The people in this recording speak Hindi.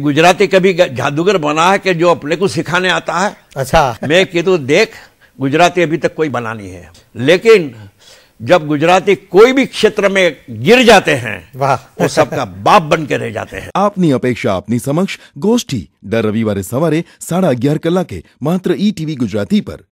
गुजराती कभी जादूगर बना है कि जो अपने को सिखाने आता है अच्छा मैं तो देख गुजराती अभी तक कोई बना नहीं है लेकिन जब गुजराती कोई भी क्षेत्र में गिर जाते हैं वो तो सबका बाप बन के रह जाते हैं आपनी अपेक्षा अपनी समक्ष गोष्ठी रविवार રવિવારે साढ़े સાડા અગિયાર કલાકે मात्र ई e टीवी गुजराती पर